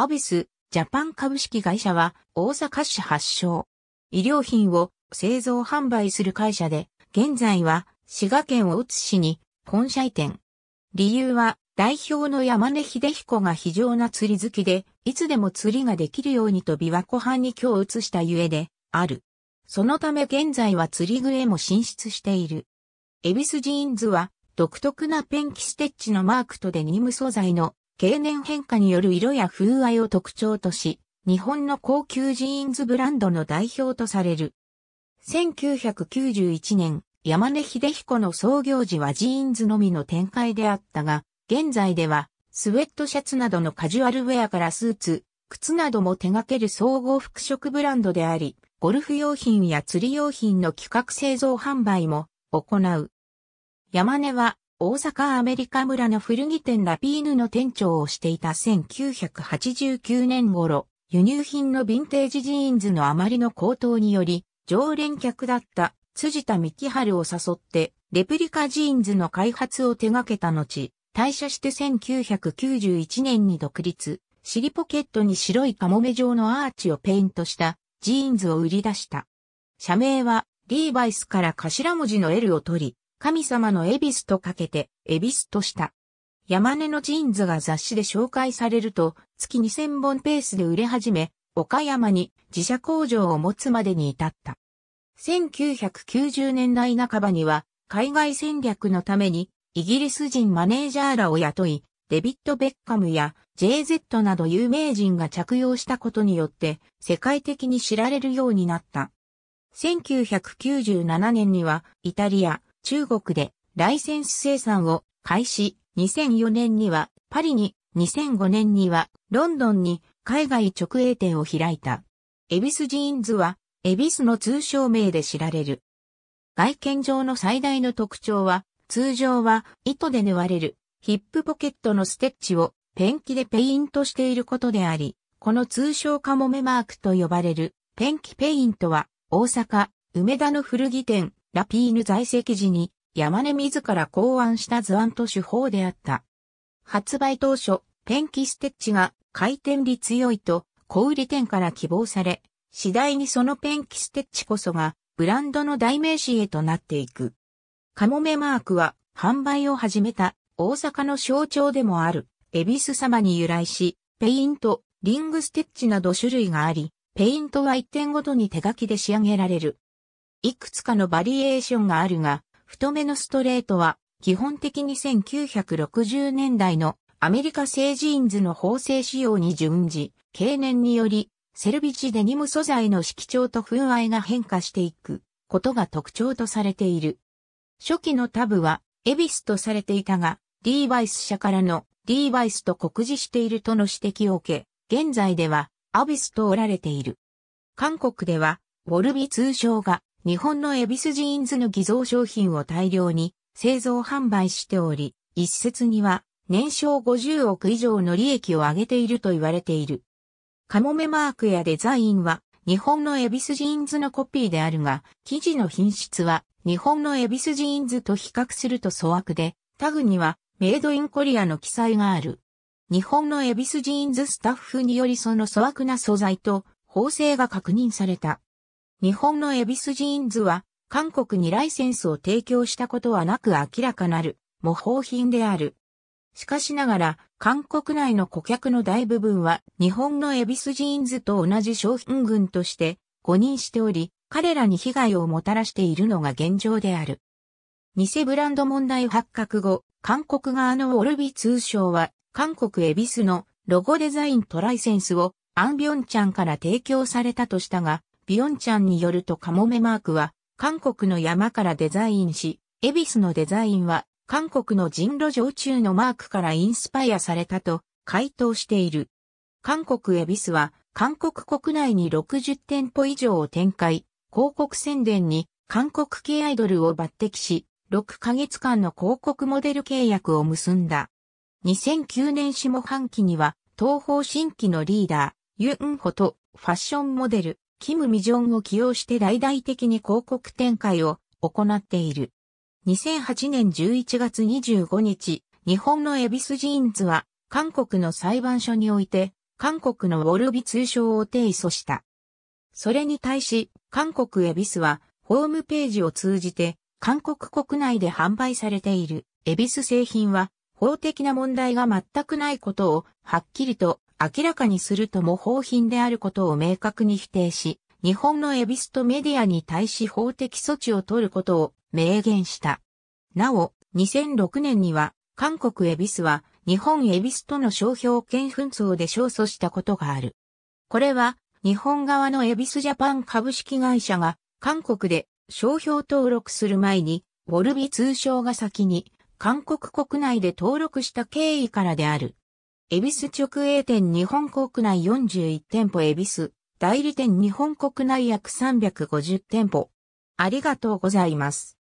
アビス、ジャパン株式会社は大阪市発祥。医療品を製造販売する会社で、現在は滋賀県大津市に本社移転。理由は代表の山根秀彦が非常な釣り好きで、いつでも釣りができるようにと琵琶湖畔に今日移したゆえで、ある。そのため現在は釣り具へも進出している。エビスジーンズは独特なペンキステッチのマークとデニム素材の経年変化による色や風合いを特徴とし、日本の高級ジーンズブランドの代表とされる。1991年、山根秀彦の創業時はジーンズのみの展開であったが、現在では、スウェットシャツなどのカジュアルウェアからスーツ、靴なども手掛ける総合服飾ブランドであり、ゴルフ用品や釣り用品の企画製造販売も行う。山根は大阪アメリカ村の古着店ラピーヌの店長をしていた1989年頃、輸入品のヴィンテージジーンズのあまりの高騰により、常連客だった辻田幹春を誘って、レプリカジーンズの開発を手掛けた後、退社して1991年に独立、尻ポケットに白いカモメ状のアーチをペイントしたジーンズを売り出した。社名はリーバイスから頭文字の L を取り、神様のエビスとかけて、エビスとした。山根のジーンズが雑誌で紹介されると、月2000本ペースで売れ始め、岡山に自社工場を持つまでに至った。1990年代半ばには、海外戦略のために、イギリス人マネージャーらを雇い、デビッド・ベッカムや JZ など有名人が着用したことによって、世界的に知られるようになった。1997年には、イタリア、中国でライセンス生産を開始、2004年にはパリに、2005年にはロンドンに海外直営店を開いた。エビスジーンズは、エビスの通称名で知られる。外見上の最大の特徴は、通常は糸で縫われるヒップポケットのステッチをペンキでペイントしていることであり、この通称カモメマークと呼ばれるペンキペイントは大阪、梅田の古着店ラピーヌ在籍時に、山根自ら考案した図案と手法であった。発売当初、ペンキステッチが回転率良いと小売店から希望され、次第にそのペンキステッチこそがブランドの代名詞へとなっていく。カモメマークは販売を始めた大阪の象徴でもあるエビス様に由来し、ペイント、リングステッチなど種類があり、ペイントは一点ごとに手書きで仕上げられる。いくつかのバリエーションがあるが、太めのストレートは、基本的に1960年代のアメリカ製ジーンズの縫製仕様に準じ、経年により、セルビチデニム素材の色調と風合いが変化していくことが特徴とされている。初期のタブは、エビスとされていたが、リーバイス社からのリーバイスと酷似しているとの指摘を受け、現在ではアビスとおられている。韓国では、ウォルビ通称が日本のエビスジーンズの偽造商品を大量に製造販売しており、一説には年商50億以上の利益を上げていると言われている。カモメマークやデザインは日本のエビスジーンズのコピーであるが、生地の品質は日本のエビスジーンズと比較すると粗悪で、タグにはメイドインコリアの記載がある。日本のエビスジーンズスタッフによりその粗悪な素材と縫製が確認された。日本のエビスジーンズは、韓国にライセンスを提供したことはなく明らかなる模倣品である。しかしながら、韓国内の顧客の大部分は日本のエビスジーンズと同じ商品群として誤認しており、彼らに被害をもたらしているのが現状である。偽ブランド問題発覚後、韓国側のオルビ通商は、韓国エビスのロゴデザインとライセンスをアンビョンちゃんから提供されたとしたが、ビヨンちゃんによるとカモメマークは、韓国の山からデザインし、エビスのデザインは、韓国の人路上中のマークからインスパイアされたと回答している。韓国エビスは、韓国国内に60店舗以上を展開、広告宣伝に韓国系アイドルを抜擢し、6ヶ月間の広告モデル契約を結んだ。2009年下半期には、東方新規のリーダー、ユンホとファッションモデル、キム・ミジョンを起用して大々的に広告展開を行っている。2008年11月25日、日本のエビスジーンズは、韓国の裁判所において、韓国のウォルビ通称を提訴した。それに対し、韓国エビスは、ホームページを通じて、韓国国内で販売されているエビス製品は、法的な問題が全くないことを、はっきりと明らかにすると模倣品であることを明確に否定し、日本のエビストメディアに対し法的措置を取ることを明言した。なお、2006年には、韓国エビスは日本エビスとの商標権紛争で勝訴したことがある。これは、日本側のエビスジャパン株式会社が、韓国で商標登録する前に、ウォルビ通商が先に、韓国国内で登録した経緯からである。恵比寿直営店日本国内41店舗恵比寿、代理店日本国内約350店舗。ありがとうございます。